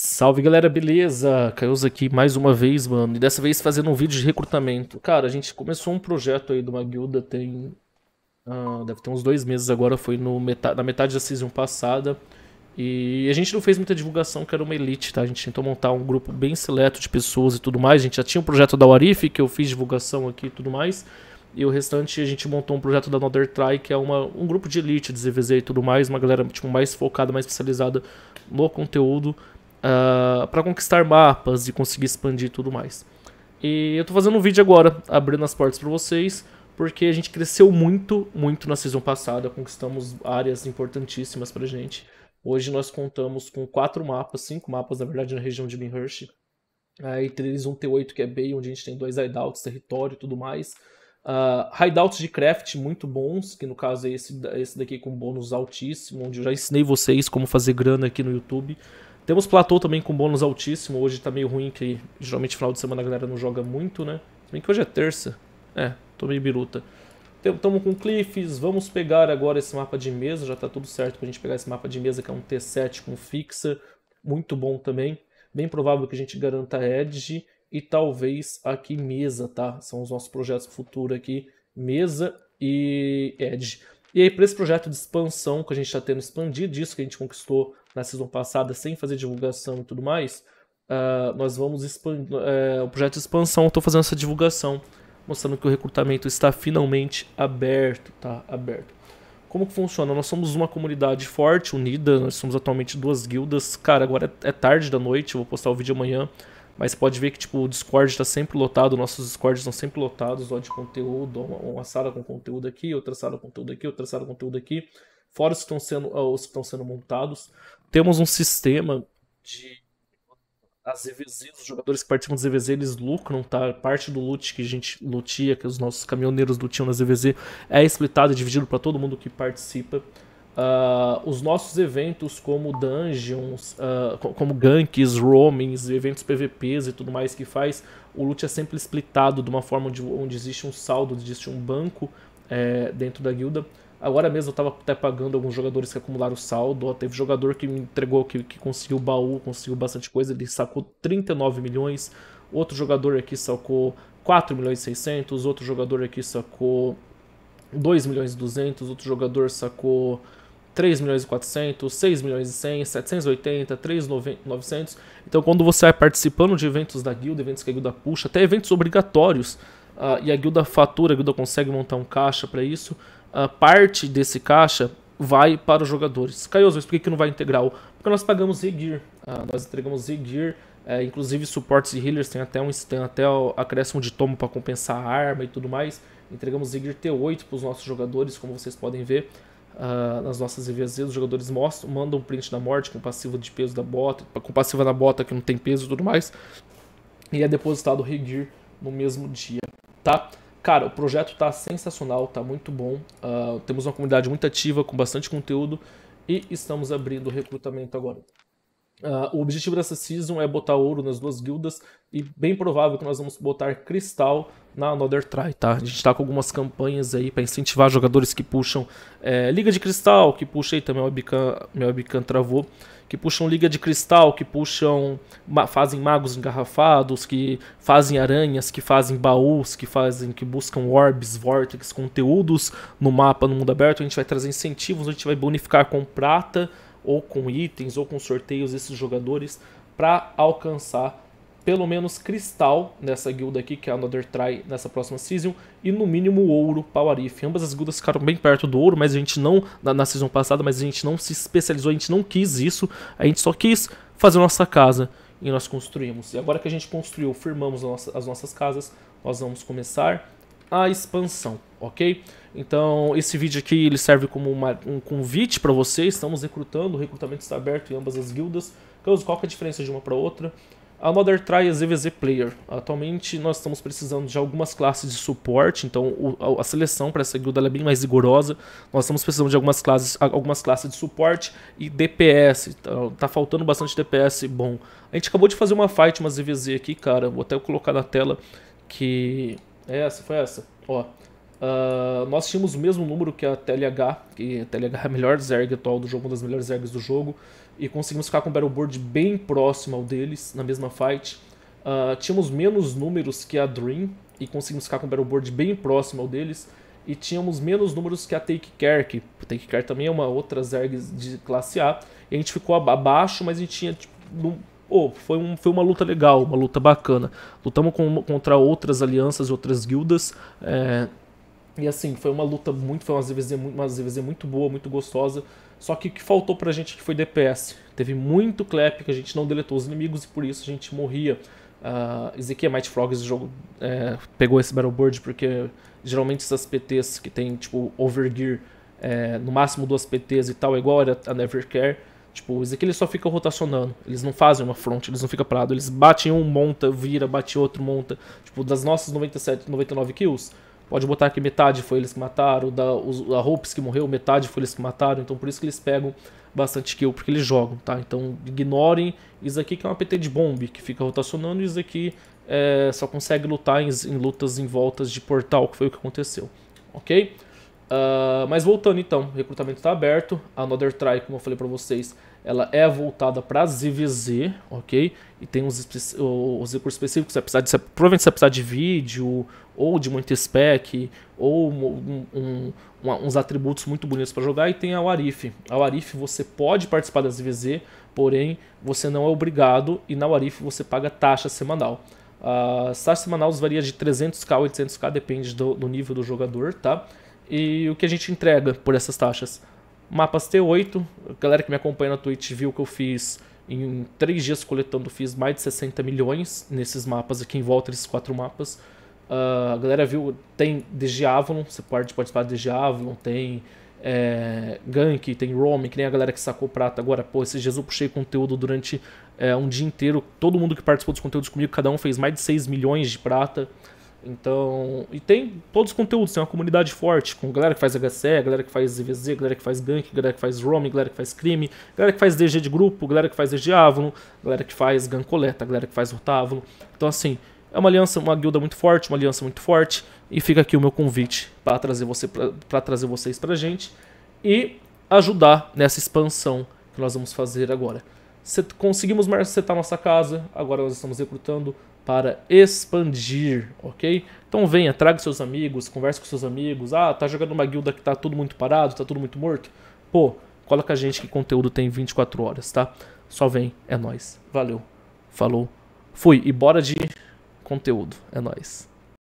Salve galera, beleza? Caioso aqui mais uma vez, mano. E dessa vez fazendo um vídeo de recrutamento. Cara, a gente começou um projeto aí de uma guilda tem. Ah, deve ter uns dois meses agora, foi no metade, na metade da season passada. E a gente não fez muita divulgação, que era uma elite, tá? A gente tentou montar um grupo bem seleto de pessoas e tudo mais. A gente já tinha um projeto da Warif, que eu fiz divulgação aqui e tudo mais. E o restante a gente montou um projeto da Another Try, que é uma, um grupo de elite de ZVZ e tudo mais. Uma galera tipo, mais focada, mais especializada no conteúdo uh, ah, para conquistar mapas e conseguir expandir e tudo mais. E eu tô fazendo um vídeo agora, abrindo as portas para vocês, porque a gente cresceu muito, muito na season passada, conquistamos áreas importantíssimas pra gente. Hoje nós contamos com quatro mapas, cinco mapas na verdade na região de Minhurst. Aí é, entre eles um T8 que é Bay, onde a gente tem dois hideouts, território e tudo mais. Uh, hideouts de craft muito bons, que no caso é esse, esse daqui com bônus altíssimo, onde eu já ensinei vocês como fazer grana aqui no YouTube. Temos platô também com bônus altíssimo, hoje tá meio ruim, que geralmente final de semana a galera não joga muito, né? Se bem que hoje é terça. É, tô meio biruta. Estamos com cliffs, vamos pegar agora esse mapa de mesa, já tá tudo certo pra gente pegar esse mapa de mesa, que é um T7 com fixa, muito bom também. Bem provável que a gente garanta edge e talvez aqui mesa, tá? São os nossos projetos futuros aqui, mesa e edge. E aí, para esse projeto de expansão que a gente está tendo expandido, isso que a gente conquistou na season passada sem fazer divulgação e tudo mais, uh, nós vamos expandir. Uh, eh, o projeto de expansão, estou fazendo essa divulgação, mostrando que o recrutamento está finalmente aberto, tá? Aberto. Como que funciona? Nós somos uma comunidade forte, unida, nós somos atualmente duas guildas. Cara, agora é, é tarde da noite, eu vou postar o vídeo amanhã. Mas pode ver que tipo, o Discord está sempre lotado, nossos Discords estão sempre lotados, ó, de conteúdo, uma, uma sala com conteúdo aqui, outra sala com conteúdo aqui, outra sala com conteúdo aqui, fora os que estão sendo, os que estão sendo montados. Temos um sistema de as EVZs, os jogadores que participam das EVZ, eles lucram, tá? Parte do loot que a gente lutia, que os nossos caminhoneiros lutiam nas EVZ, é explitado e dividido para todo mundo que participa. Uh, os nossos eventos como dungeons, uh, como ganks, roamings, eventos PVPs e tudo mais que faz, o loot é sempre splitado de uma forma onde, onde existe um saldo, existe um banco é, dentro da guilda. Agora mesmo eu estava até pagando alguns jogadores que acumularam saldo. Ó, teve jogador que me entregou, que, que conseguiu baú, conseguiu bastante coisa, ele sacou 39 milhões. Outro jogador aqui sacou 4 milhões e 600, outro jogador aqui sacou 2 milhões e 200, outro jogador sacou 3 milhões e 400, 6 milhões e 100, 780, 3,900. Então, quando você vai participando de eventos da guilda, eventos que a guilda puxa, até eventos obrigatórios, uh, e a guilda fatura, a guilda consegue montar um caixa para isso, uh, parte desse caixa vai para os jogadores. Caioso, por que, que não vai integral? Porque nós pagamos Regear. Uh, ah, nós entregamos Regear, uh, é, inclusive suportes e healers tem até um tem até o acréscimo de tomo para compensar a arma e tudo mais. Entregamos Regear T8 para os nossos jogadores, como vocês podem ver. Uh, nas nossas EVZ, os jogadores mostram, mandam um print da morte com passiva de peso da bota, com passiva na bota que não tem peso e tudo mais, e é depositado o Regir no mesmo dia, tá? Cara, o projeto tá sensacional, tá muito bom, uh, temos uma comunidade muito ativa, com bastante conteúdo, e estamos abrindo recrutamento agora. Uh, o objetivo dessa season é botar ouro nas duas guildas e bem provável que nós vamos botar cristal na Another Try, tá? A gente está com algumas campanhas aí para incentivar jogadores que puxam é, Liga de Cristal, que puxei também, meu webcam, meu webcam travou, que puxam Liga de Cristal, que puxam, ma fazem magos engarrafados, que fazem aranhas, que fazem baús, que fazem, que buscam orbs, vortex, conteúdos no mapa, no mundo aberto. A gente vai trazer incentivos, a gente vai bonificar com prata, ou com itens, ou com sorteios esses jogadores para alcançar pelo menos cristal nessa guilda aqui, que é a Another Try nessa próxima season, e no mínimo ouro Pauarif. Ambas as guildas ficaram bem perto do ouro, mas a gente não, na, na season passada, mas a gente não se especializou, a gente não quis isso, a gente só quis fazer nossa casa e nós construímos. E agora que a gente construiu, firmamos as nossas casas, nós vamos começar a expansão, ok? Então, esse vídeo aqui ele serve como uma, um convite para vocês. Estamos recrutando, o recrutamento está aberto em ambas as guildas. Caso, qual é a diferença de uma para outra? Another Try a zvz Player. Atualmente nós estamos precisando de algumas classes de suporte, então o, a seleção para essa guilda é bem mais rigorosa. Nós estamos precisando de algumas classes, algumas classes de suporte e DPS. Tá, tá faltando bastante DPS bom. A gente acabou de fazer uma fight, uma zvz aqui, cara. Vou até colocar na tela que. É essa, foi essa. Ó. Uh, nós tínhamos o mesmo número que a TLH, que a TLH é a melhor Zerg atual do jogo, uma das melhores Zergs do jogo, e conseguimos ficar com o Battleboard bem próximo ao deles, na mesma fight. Uh, tínhamos menos números que a Dream, e conseguimos ficar com o Battleboard bem próximo ao deles, e tínhamos menos números que a Take Care, que Take Care também é uma outra Zerg de classe A, e a gente ficou abaixo, mas a gente tinha, tipo, num, oh, foi, um, foi uma luta legal, uma luta bacana. Lutamos com, contra outras alianças, outras guildas, é, e assim, foi uma luta muito, foi uma ZVZ, uma ZVZ muito boa, muito gostosa. Só que o que faltou pra gente foi DPS. Teve muito clap que a gente não deletou os inimigos e por isso a gente morria. Uh, Ezequiel Might Frogs, jogo é, pegou esse board porque geralmente essas PTs que tem tipo Overgear, é, no máximo duas PTs e tal, é igual era a Nevercare. Tipo, o Ezequiel só fica rotacionando. Eles não fazem uma front, eles não ficam parados. Eles batem um, monta, vira, bate outro, monta. Tipo, das nossas 97, 99 kills, Pode botar que metade foi eles que mataram, da, os, a Hopes que morreu, metade foi eles que mataram, então por isso que eles pegam bastante kill, porque eles jogam, tá? Então ignorem isso aqui que é uma PT de bomb, que fica rotacionando, e isso aqui é, só consegue lutar em, em lutas em voltas de portal, que foi o que aconteceu, ok? Uh, mas voltando então, o recrutamento está aberto. A Another Try, como eu falei para vocês, ela é voltada para ZvZ, ok? E tem os, os recursos específicos, você de, você, provavelmente você precisar de vídeo, ou de muito spec, ou um, um, um, uns atributos muito bonitos para jogar. E tem a Warif. A Warif você pode participar da ZvZ, porém você não é obrigado, e na Warif você paga taxa semanal. A ah, taxa semanal varia de 300k a 800k, depende do, do nível do jogador, tá? e o que a gente entrega por essas taxas. Mapas T8, a galera que me acompanha na Twitch viu que eu fiz em três dias coletando, fiz mais de 60 milhões nesses mapas aqui em volta desses quatro mapas. Uh, a galera viu, tem desde Avalon, você pode participar desde Avalon, tem é, Gank, tem Rome, que nem a galera que sacou prata agora. Pô, esses dias eu puxei conteúdo durante é, um dia inteiro. Todo mundo que participou dos conteúdos comigo, cada um fez mais de 6 milhões de prata. Então, e tem todos os conteúdos, tem uma comunidade forte, com galera que faz HCE, galera que faz EVZ, galera que faz gank, galera que faz roaming, galera que faz crime, galera que faz DG de grupo, galera que faz DG galera que faz gancoleta, galera que faz rotávolo. Então, assim, é uma aliança, uma guilda muito forte, uma aliança muito forte, e fica aqui o meu convite para trazer você para trazer vocês pra gente e ajudar nessa expansão que nós vamos fazer agora. Conseguimos setar nossa casa, agora nós estamos recrutando para expandir, ok? Então venha, traga seus amigos, converse com seus amigos. Ah, tá jogando uma guilda que tá tudo muito parado, tá tudo muito morto? Pô, cola com a gente que conteúdo tem 24 horas, tá? Só vem, é nós. Valeu. Falou. Fui e bora de conteúdo. É nós.